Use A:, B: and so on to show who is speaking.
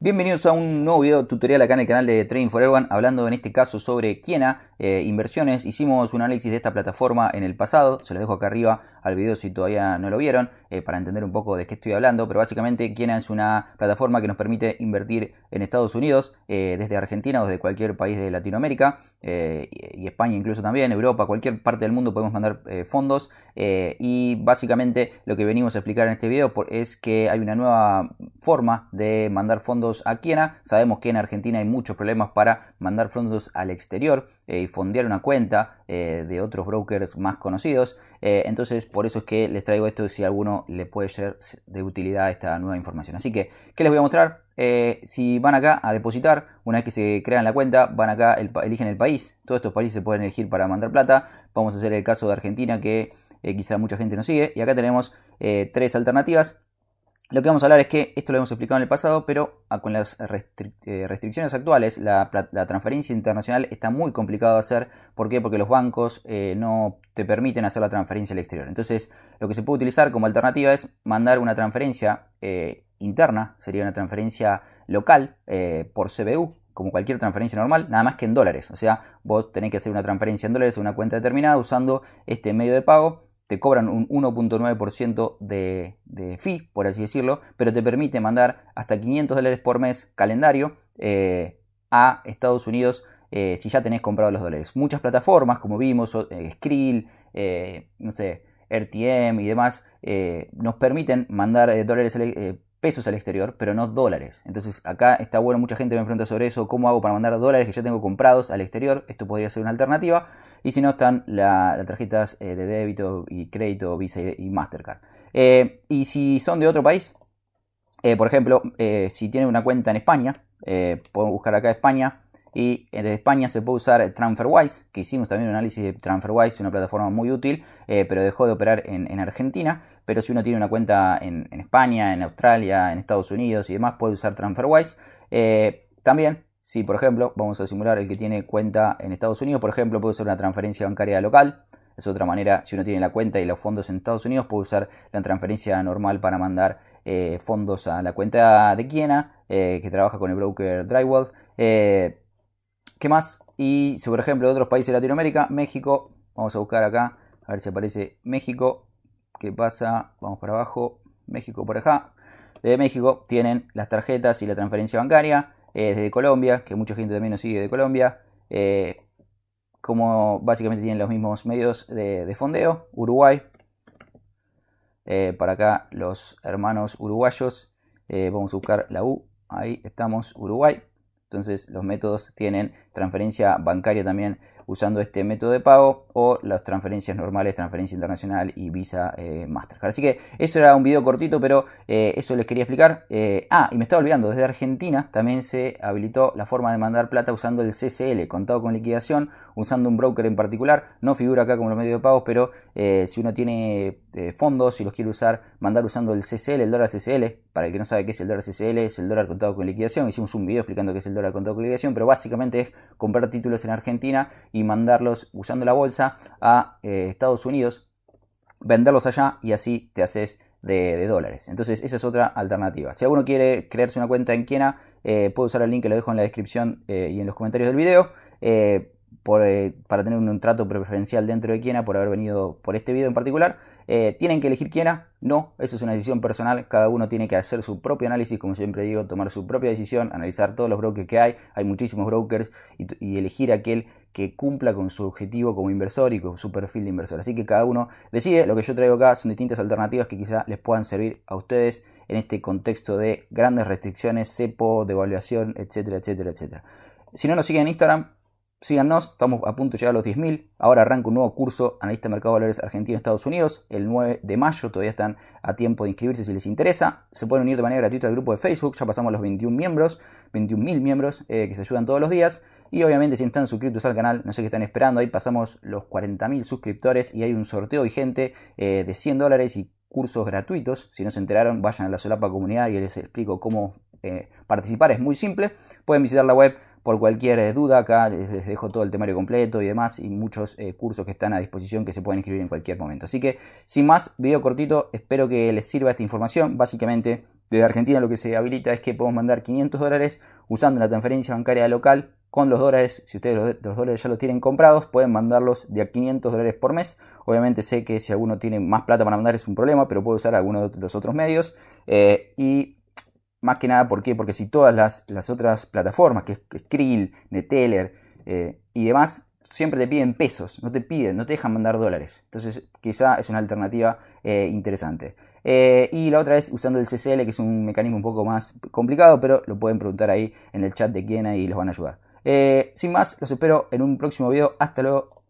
A: Bienvenidos a un nuevo video tutorial acá en el canal de Trading for Everyone, hablando en este caso sobre Kiena eh, Inversiones. Hicimos un análisis de esta plataforma en el pasado, se lo dejo acá arriba al video si todavía no lo vieron, eh, para entender un poco de qué estoy hablando, pero básicamente Kiena es una plataforma que nos permite invertir en Estados Unidos, eh, desde Argentina o desde cualquier país de Latinoamérica, y España incluso también, Europa, cualquier parte del mundo podemos mandar fondos. y básicamente lo que venimos a explicar en este video es que hay una nueva forma de mandar fondos a Kiena, Sabemos que en Argentina hay muchos problemas para mandar fondos al exterior eh, y fondear una cuenta eh, de otros brokers más conocidos. Eh, entonces, por eso es que les traigo esto si alguno le puede ser de utilidad esta nueva información. Así que, ¿qué les voy a mostrar? si van acá a depositar, una vez que se crean la cuenta, van acá, eligen el país. Todos estos países se pueden elegir para mandar plata. Vamos a hacer el caso de Argentina, que quizá mucha gente nos sigue. Y acá tenemos tres alternativas. Lo que vamos a hablar es que esto lo hemos explicado en el pasado, pero ah, con las eh, restricciones actuales, la, transferencia internacional está muy complicado de hacer. ¿Por qué? Porque los bancos eh, no te permiten hacer la transferencia al exterior. Entonces, lo que se puede utilizar como alternativa es mandar una transferencia eh, interna, sería una transferencia local por CBU, como cualquier transferencia normal, nada más que en dólares. O sea, vos tenés que hacer una transferencia en dólares a una cuenta determinada usando este medio de pago te cobran un 1.9% de, de, fee, por así decirlo, pero te permite mandar hasta 500 dólares por mes calendario eh, a Estados Unidos eh, si ya tenés comprado los dólares. Muchas plataformas, como vimos, eh, Skrill, no sé, RTM y demás, nos permiten mandar dólares pesos al exterior, pero no dólares. Entonces acá está bueno, mucha gente me pregunta sobre eso, cómo hago para mandar dólares que ya tengo comprados al exterior, esto podría ser una alternativa. Y si no, están las tarjetas eh, de débito y crédito, Visa y, Mastercard. Eh, y si son de otro país, eh, por ejemplo, si tienen una cuenta en España, pueden buscar acá España, y eh, desde España se puede usar TransferWise, que hicimos también un análisis de TransferWise, una plataforma muy útil, eh, pero dejó de operar en, Argentina. Pero si uno tiene una cuenta en, España, en Australia, en Estados Unidos y demás, puede usar TransferWise. Eh, también, si por ejemplo, vamos a simular el que tiene cuenta en Estados Unidos, por ejemplo, puede usar una transferencia bancaria local. Es otra manera, si uno tiene la cuenta y los fondos en Estados Unidos, puede usar la transferencia normal para mandar fondos a la cuenta de Kiena, que trabaja con el broker Drywall. ¿Qué más? Y si por ejemplo de otros países de Latinoamérica, México, vamos a buscar acá, a ver si aparece México, ¿qué pasa? Vamos para abajo, México por acá. De México tienen las tarjetas y la transferencia bancaria. desde Colombia, que mucha gente también nos sigue de Colombia. Eh, como básicamente tienen los mismos medios de, fondeo. Uruguay. Eh, para acá los hermanos uruguayos. Eh, vamos a buscar la U. Ahí estamos, Uruguay. Entonces los métodos tienen transferencia bancaria también usando este método de pago o las transferencias normales, transferencia internacional y Visa eh, Mastercard. Así que eso era un video cortito, pero eh, eso les quería explicar. Eh, ah, y me estaba olvidando, desde Argentina también se habilitó la forma de mandar plata usando el CCL, contado con liquidación, usando un broker en particular. No figura acá como los medios de pago pero si uno tiene fondos, y los quiere usar, mandar usando el CCL, el dólar CCL. Para el que no sabe qué es el dólar CCL, es el dólar contado con liquidación. Hicimos un video explicando qué es el dólar contado con liquidación, pero básicamente es comprar títulos en Argentina y y mandarlos usando la bolsa a eeuu eh, Estados Unidos, venderlos allá y así te haces de, dólares. Entonces esa es otra alternativa. Si alguno quiere crearse una cuenta en Kiena, eh, puede usar el link que lo dejo en la descripción eh, y en los comentarios del video. Eh, para tener un, trato preferencial dentro de Kiena por haber venido por este video en particular. Eh, ¿Tienen que elegir Kiena? No, eso es una decisión personal. Cada uno tiene que hacer su propio análisis, como siempre digo, tomar su propia decisión, analizar todos los brokers que hay. Hay muchísimos brokers y, y elegir aquel que cumpla con su objetivo como inversor y con su perfil de inversor. Así que cada uno decide. Lo que yo traigo acá son distintas alternativas que quizá les puedan servir a ustedes en este contexto de grandes restricciones, cepo, devaluación, etcétera, etcétera, etcétera. Si no nos siguen en Instagram, Síganos, estamos a punto de llegar a los 10.000. Ahora arranca un nuevo curso, Analista de Mercado de Valores Argentino-Estados Unidos, el 9 de mayo. Todavía están a tiempo de inscribirse si les interesa. Se pueden unir de manera gratuita al grupo de Facebook. Ya pasamos los 21 miembros, 21.000 miembros eh, que se ayudan todos los días. Y obviamente si están suscritos al canal, no sé qué están esperando. Ahí pasamos los 40.000 suscriptores y hay un sorteo vigente eh, de 100 dólares y cursos gratuitos. Si no se enteraron, vayan a la Solapa Comunidad y les explico cómo eh, participar. Es muy simple. Pueden visitar la web por cualquier eh, duda, acá les dejo todo el temario completo y demás, y muchos eh, cursos que están a disposición que se pueden inscribir en cualquier momento. Así que, sin más, video cortito, espero que les sirva esta información. Básicamente, desde Argentina lo que se habilita es que podemos mandar 500 dólares usando la transferencia bancaria local con los dólares, si ustedes los, dólares ya los tienen comprados, pueden mandarlos de a 500 dólares por mes. Obviamente sé que si alguno tiene más plata para mandar es un problema, pero puede usar alguno de los otros medios. Eh, y más que nada, ¿por qué? Porque si todas las, otras plataformas, que es, Skrill, Neteller eh, y demás, siempre te piden pesos, no te piden, no te dejan mandar dólares. Entonces, quizá es una alternativa eh, interesante. Eh, y la otra es usando el CCL, que es un mecanismo un poco más complicado, pero lo pueden preguntar ahí en el chat de quién y los van a ayudar. sin más, los espero en un próximo video. Hasta luego.